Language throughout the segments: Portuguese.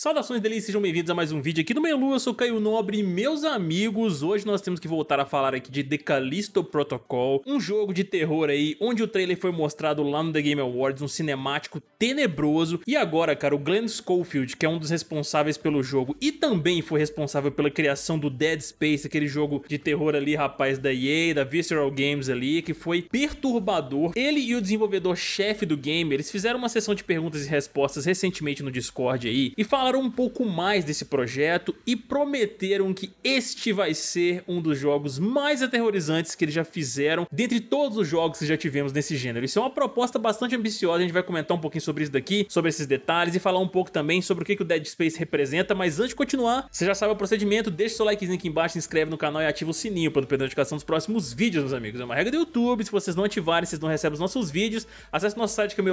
Saudações delícias, sejam bem-vindos a mais um vídeo aqui do Melu, eu sou Caio Nobre e meus amigos, hoje nós temos que voltar a falar aqui de The Callisto Protocol, um jogo de terror aí, onde o trailer foi mostrado lá no The Game Awards, um cinemático tenebroso, e agora, cara, o Glenn Schofield, que é um dos responsáveis pelo jogo e também foi responsável pela criação do Dead Space, aquele jogo de terror ali, rapaz, da EA, da Visceral Games ali, que foi perturbador, ele e o desenvolvedor-chefe do game, eles fizeram uma sessão de perguntas e respostas recentemente no Discord aí, e falaram falaram um pouco mais desse projeto e prometeram que este vai ser um dos jogos mais aterrorizantes que eles já fizeram dentre todos os jogos que já tivemos nesse gênero. Isso é uma proposta bastante ambiciosa, a gente vai comentar um pouquinho sobre isso daqui, sobre esses detalhes e falar um pouco também sobre o que, que o Dead Space representa, mas antes de continuar, você já sabe o procedimento, deixa seu likezinho aqui embaixo, se inscreve no canal e ativa o sininho para não perder a notificação dos próximos vídeos, meus amigos. É uma regra do YouTube, se vocês não ativarem, vocês não recebem os nossos vídeos. Acesse nosso site que é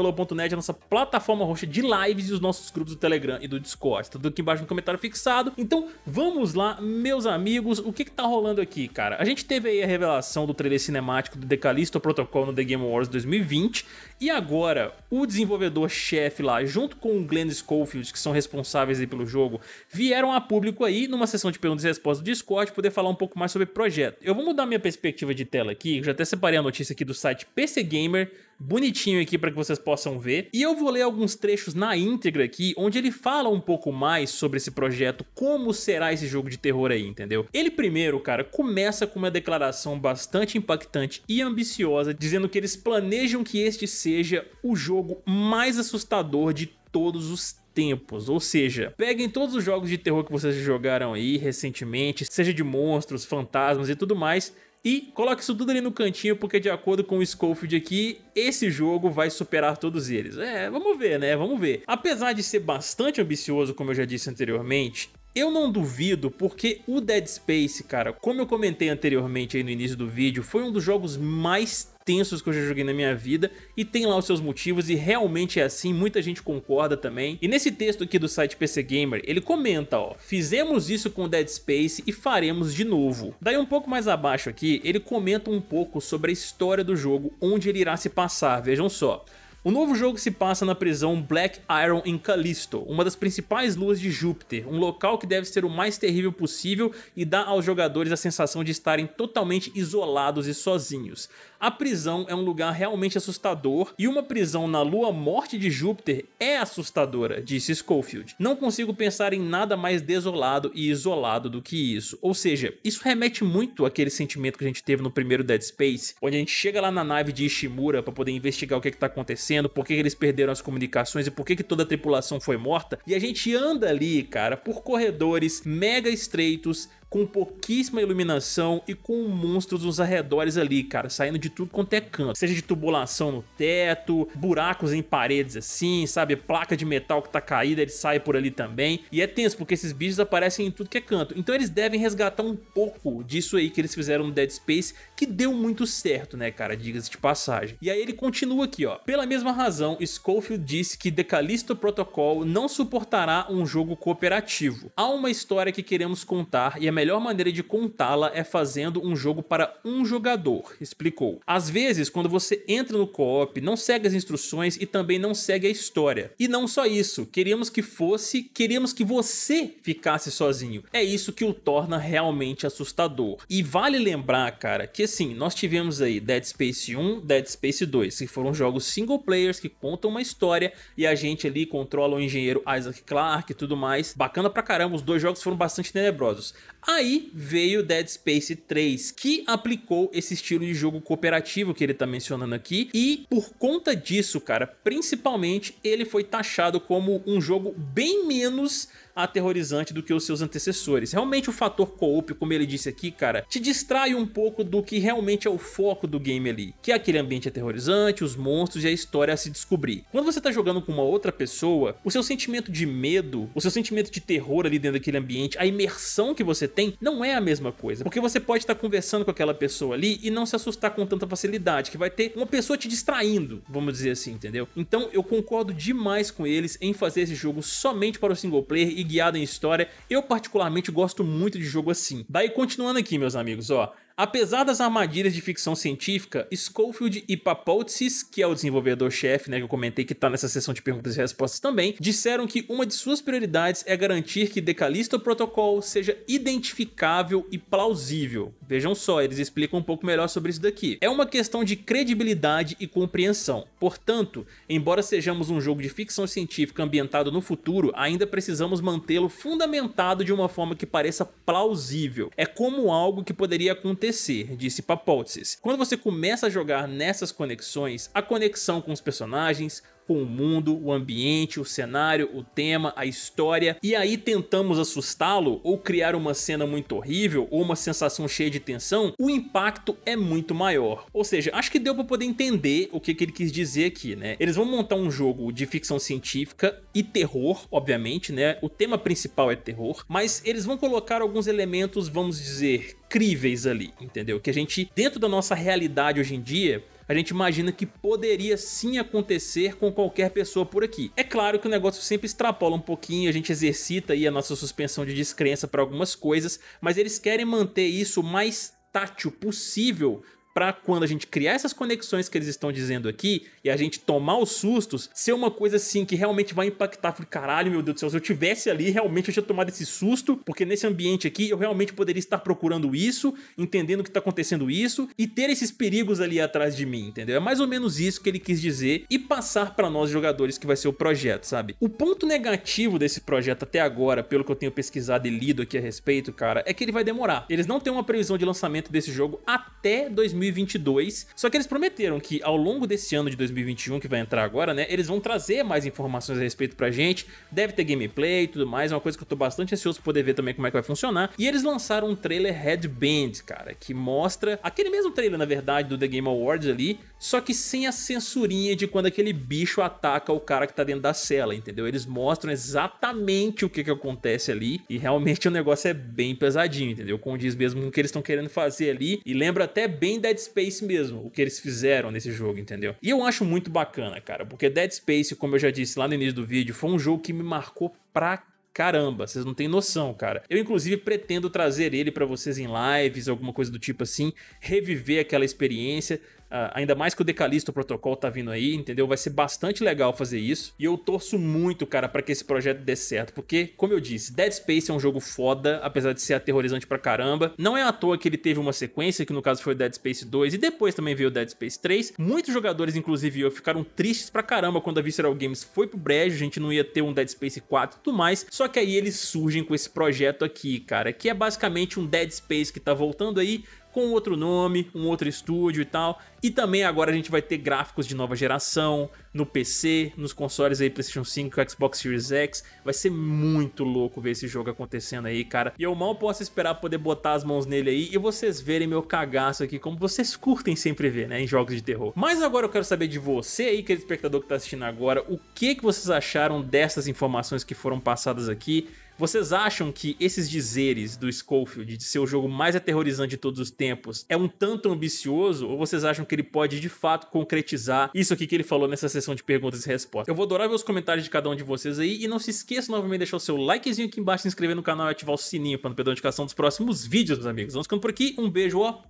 a nossa plataforma roxa de lives e os nossos grupos do Telegram e do Discord Costa. Tá tudo aqui embaixo no comentário fixado. Então vamos lá, meus amigos. O que que tá rolando aqui, cara? A gente teve aí a revelação do trailer cinemático do Decalisto Protocol no The Game Awards 2020. E agora, o desenvolvedor-chefe lá, junto com o Glenn Schofield, que são responsáveis aí pelo jogo, vieram a público aí, numa sessão de perguntas e respostas do Discord, poder falar um pouco mais sobre o projeto. Eu vou mudar minha perspectiva de tela aqui, já até separei a notícia aqui do site PC Gamer, bonitinho aqui para que vocês possam ver. E eu vou ler alguns trechos na íntegra aqui, onde ele fala um pouco mais sobre esse projeto, como será esse jogo de terror aí, entendeu? Ele primeiro, cara, começa com uma declaração bastante impactante e ambiciosa, dizendo que eles planejam que este seja o jogo mais assustador de todos os tempos, ou seja, peguem todos os jogos de terror que vocês jogaram aí recentemente, seja de monstros, fantasmas e tudo mais, e coloque isso tudo ali no cantinho, porque de acordo com o Schofield aqui, esse jogo vai superar todos eles. É, vamos ver, né? Vamos ver. Apesar de ser bastante ambicioso, como eu já disse anteriormente, eu não duvido, porque o Dead Space, cara, como eu comentei anteriormente aí no início do vídeo, foi um dos jogos mais tensos que eu já joguei na minha vida e tem lá os seus motivos e realmente é assim, muita gente concorda também. E nesse texto aqui do site PC Gamer, ele comenta, ó, fizemos isso com Dead Space e faremos de novo. Daí um pouco mais abaixo aqui, ele comenta um pouco sobre a história do jogo, onde ele irá se passar, vejam só. O novo jogo se passa na prisão Black Iron em Callisto, uma das principais luas de Júpiter, um local que deve ser o mais terrível possível e dá aos jogadores a sensação de estarem totalmente isolados e sozinhos. A prisão é um lugar realmente assustador e uma prisão na lua morte de Júpiter é assustadora, disse Schofield. Não consigo pensar em nada mais desolado e isolado do que isso. Ou seja, isso remete muito àquele sentimento que a gente teve no primeiro Dead Space, onde a gente chega lá na nave de Ishimura para poder investigar o que é está acontecendo acontecendo, por que eles perderam as comunicações e por que, que toda a tripulação foi morta. E a gente anda ali, cara, por corredores mega estreitos, com pouquíssima iluminação e com monstros nos arredores ali, cara, saindo de tudo quanto é canto. Seja de tubulação no teto, buracos em paredes assim, sabe? Placa de metal que tá caída, ele sai por ali também. E é tenso, porque esses bichos aparecem em tudo que é canto. Então eles devem resgatar um pouco disso aí que eles fizeram no Dead Space, que deu muito certo, né, cara? Diga-se de passagem. E aí ele continua aqui, ó. Pela mesma razão, Schofield disse que The Callisto Protocol não suportará um jogo cooperativo. Há uma história que queremos contar e é melhor maneira de contá-la é fazendo um jogo para um jogador, explicou. Às vezes, quando você entra no co-op, não segue as instruções e também não segue a história. E não só isso, queríamos que fosse, queríamos que você ficasse sozinho. É isso que o torna realmente assustador. E vale lembrar, cara, que assim, nós tivemos aí Dead Space 1, Dead Space 2, que foram jogos single players que contam uma história e a gente ali controla o engenheiro Isaac Clarke e tudo mais. Bacana pra caramba, os dois jogos foram bastante tenebrosos. Aí veio Dead Space 3, que aplicou esse estilo de jogo cooperativo que ele tá mencionando aqui, e por conta disso, cara, principalmente ele foi taxado como um jogo bem menos aterrorizante do que os seus antecessores. Realmente o fator co-op, como ele disse aqui, cara, te distrai um pouco do que realmente é o foco do game ali, que é aquele ambiente aterrorizante, os monstros e a história a se descobrir. Quando você tá jogando com uma outra pessoa, o seu sentimento de medo, o seu sentimento de terror ali dentro daquele ambiente, a imersão que você tem, não é a mesma coisa, porque você pode estar tá conversando com aquela pessoa ali e não se assustar com tanta facilidade, que vai ter uma pessoa te distraindo, vamos dizer assim, entendeu? Então eu concordo demais com eles em fazer esse jogo somente para o single player e guiado em história. Eu particularmente gosto muito de jogo assim. Daí continuando aqui, meus amigos, ó. Apesar das armadilhas de ficção científica, Schofield e Papoutsis, que é o desenvolvedor-chefe, né, que eu comentei que está nessa sessão de perguntas e respostas também, disseram que uma de suas prioridades é garantir que Decalisto Protocol seja identificável e plausível. Vejam só, eles explicam um pouco melhor sobre isso daqui. É uma questão de credibilidade e compreensão. Portanto, embora sejamos um jogo de ficção científica ambientado no futuro, ainda precisamos mantê-lo fundamentado de uma forma que pareça plausível. É como algo que poderia acontecer acontecer, disse Papotsis. Quando você começa a jogar nessas conexões, a conexão com os personagens, com o mundo, o ambiente, o cenário, o tema, a história, e aí tentamos assustá-lo ou criar uma cena muito horrível ou uma sensação cheia de tensão, o impacto é muito maior. Ou seja, acho que deu para poder entender o que, que ele quis dizer aqui, né? Eles vão montar um jogo de ficção científica e terror, obviamente, né? O tema principal é terror, mas eles vão colocar alguns elementos, vamos dizer, críveis ali, entendeu? Que a gente, dentro da nossa realidade hoje em dia, a gente imagina que poderia sim acontecer com qualquer pessoa por aqui. É claro que o negócio sempre extrapola um pouquinho, a gente exercita aí a nossa suspensão de descrença para algumas coisas, mas eles querem manter isso mais tátil possível para quando a gente criar essas conexões que eles estão dizendo aqui e a gente tomar os sustos, ser uma coisa assim que realmente vai impactar. Falei, caralho, meu Deus do céu, se eu tivesse ali, realmente eu tinha tomado esse susto, porque nesse ambiente aqui eu realmente poderia estar procurando isso, entendendo que tá acontecendo isso e ter esses perigos ali atrás de mim, entendeu? É mais ou menos isso que ele quis dizer e passar para nós jogadores que vai ser o projeto, sabe? O ponto negativo desse projeto até agora, pelo que eu tenho pesquisado e lido aqui a respeito, cara, é que ele vai demorar. Eles não têm uma previsão de lançamento desse jogo até 2020 2022. Só que eles prometeram que ao longo desse ano de 2021 que vai entrar agora, né, eles vão trazer mais informações a respeito pra gente. Deve ter gameplay e tudo mais, é uma coisa que eu tô bastante ansioso pra poder ver também como é que vai funcionar. E eles lançaram um trailer Headband, cara, que mostra aquele mesmo trailer, na verdade, do The Game Awards ali, só que sem a censurinha de quando aquele bicho ataca o cara que tá dentro da cela, entendeu? Eles mostram exatamente o que que acontece ali e realmente o negócio é bem pesadinho, entendeu? diz mesmo o que eles estão querendo fazer ali e lembra até bem Dead Space mesmo, o que eles fizeram nesse jogo, entendeu? E eu acho muito bacana, cara, porque Dead Space, como eu já disse lá no início do vídeo, foi um jogo que me marcou pra Caramba, vocês não têm noção, cara. Eu inclusive pretendo trazer ele para vocês em lives, alguma coisa do tipo assim, reviver aquela experiência, Uh, ainda mais que o Decalisto Protocol tá vindo aí, entendeu? Vai ser bastante legal fazer isso. E eu torço muito, cara, para que esse projeto dê certo. Porque, como eu disse, Dead Space é um jogo foda, apesar de ser aterrorizante pra caramba. Não é à toa que ele teve uma sequência, que no caso foi o Dead Space 2, e depois também veio o Dead Space 3. Muitos jogadores, inclusive eu, ficaram tristes pra caramba quando a Visceral Games foi pro brejo, a gente não ia ter um Dead Space 4 e tudo mais. Só só que aí eles surgem com esse projeto aqui, cara, que é basicamente um Dead Space que tá voltando aí com outro nome, um outro estúdio e tal. E também agora a gente vai ter gráficos de nova geração no PC, nos consoles aí PlayStation 5, Xbox Series X. Vai ser muito louco ver esse jogo acontecendo aí, cara. E eu mal posso esperar poder botar as mãos nele aí e vocês verem meu cagaço aqui, como vocês curtem sempre ver, né, em jogos de terror. Mas agora eu quero saber de você aí, querido espectador que tá assistindo agora, o que que vocês acharam dessas informações que foram passadas aqui? Vocês acham que esses dizeres do Schofield de ser o jogo mais aterrorizante de todos os tempos é um tanto ambicioso ou vocês acham que ele pode de fato concretizar isso aqui que ele falou nessa sessão de perguntas e respostas? Eu vou adorar ver os comentários de cada um de vocês aí e não se esqueça novamente de deixar o seu likezinho aqui embaixo, se inscrever no canal e ativar o sininho para não perder a notificação dos próximos vídeos, meus amigos. Vamos ficando por aqui, um beijo, ó.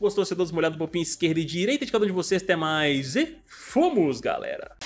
Gostou? Se todos molhados, um pouquinho esquerda e direita de cada um de vocês. Até mais e fomos, galera!